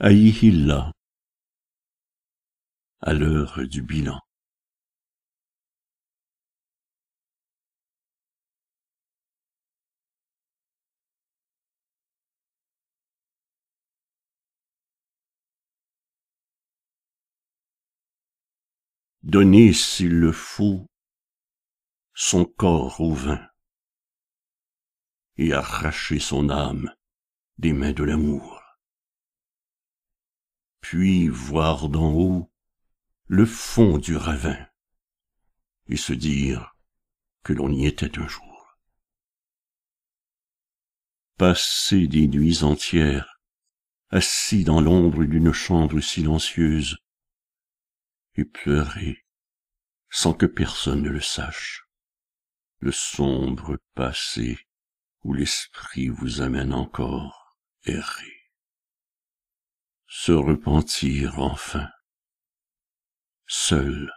Aïhilla. à l'heure du bilan. Donner, s'il le faut, son corps au vin et arrachez son âme des mains de l'amour puis voir d'en haut le fond du ravin et se dire que l'on y était un jour. Passer des nuits entières, assis dans l'ombre d'une chambre silencieuse, et pleurer sans que personne ne le sache, le sombre passé où l'esprit vous amène encore errer se repentir enfin. Seul,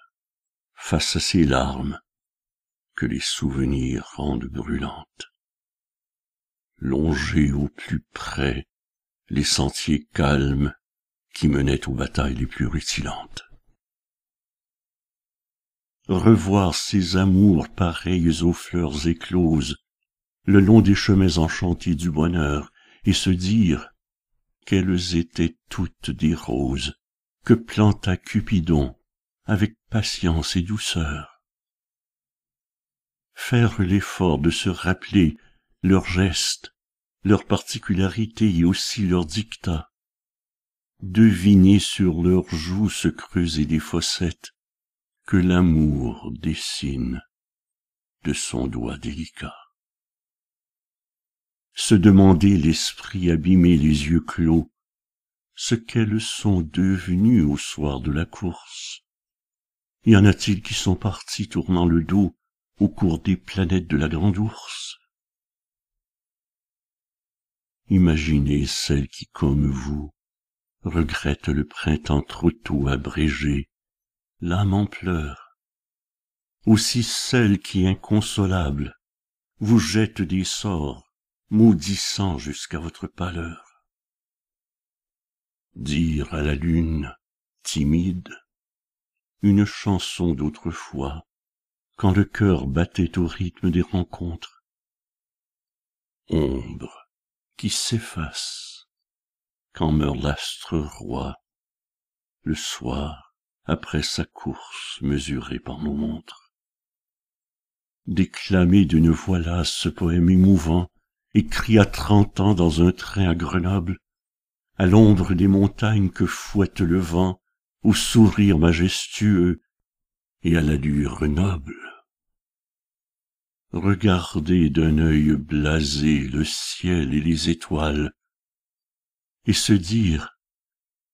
face à ces larmes que les souvenirs rendent brûlantes. Longer au plus près les sentiers calmes qui menaient aux batailles les plus rutilantes. Revoir ces amours pareilles aux fleurs écloses, le long des chemins enchantés du bonheur, et se dire, qu'elles étaient toutes des roses que planta Cupidon avec patience et douceur. Faire l'effort de se rappeler leurs gestes, leurs particularités et aussi leurs dictats. Deviner sur leurs joues se creuser des fossettes que l'amour dessine de son doigt délicat se demander l'esprit abîmé les yeux clos ce qu'elles sont devenues au soir de la course. Y en a-t-il qui sont partis tournant le dos au cours des planètes de la grande ours Imaginez celles qui, comme vous, regrettent le printemps trop tôt abrégé, l'âme en pleurs. Aussi celles qui, inconsolables, vous jettent des sorts maudissant jusqu'à votre pâleur. Dire à la lune, timide, une chanson d'autrefois, quand le cœur battait au rythme des rencontres. Ombre qui s'efface quand meurt l'astre roi, le soir après sa course mesurée par nos montres. Déclamer d'une voix lasse ce poème émouvant écrit à trente ans dans un train à Grenoble, à l'ombre des montagnes que fouette le vent, au sourire majestueux et à la l'allure noble. Regardez d'un œil blasé le ciel et les étoiles, et se dire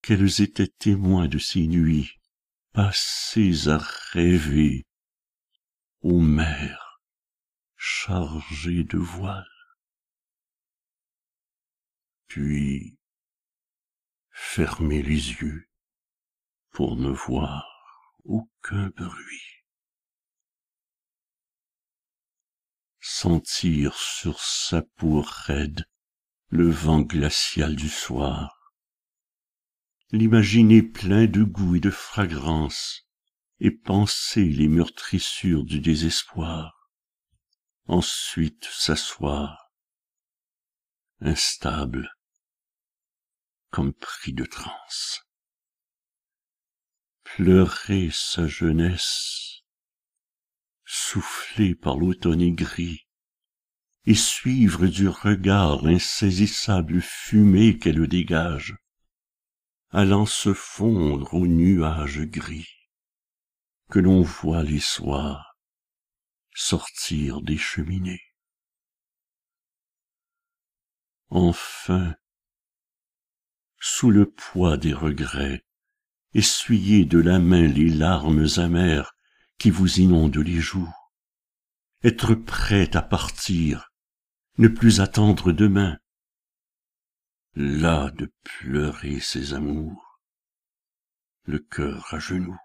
qu'elles étaient témoins de ces nuits passées à rêver aux mers chargées de voiles puis fermer les yeux pour ne voir aucun bruit. Sentir sur sa peau raide le vent glacial du soir. L'imaginer plein de goût et de fragrance, et penser les meurtrissures du désespoir. Ensuite s'asseoir, instable, comme pris de transe. Pleurer sa jeunesse, Souffler par l'automne gris, et suivre du regard l'insaisissable fumée qu'elle dégage, allant se fondre aux nuages gris que l'on voit les soirs sortir des cheminées. Enfin, sous le poids des regrets, essuyez de la main les larmes amères qui vous inondent les joues. Être prêt à partir, ne plus attendre demain. Là de pleurer ses amours, le cœur à genoux.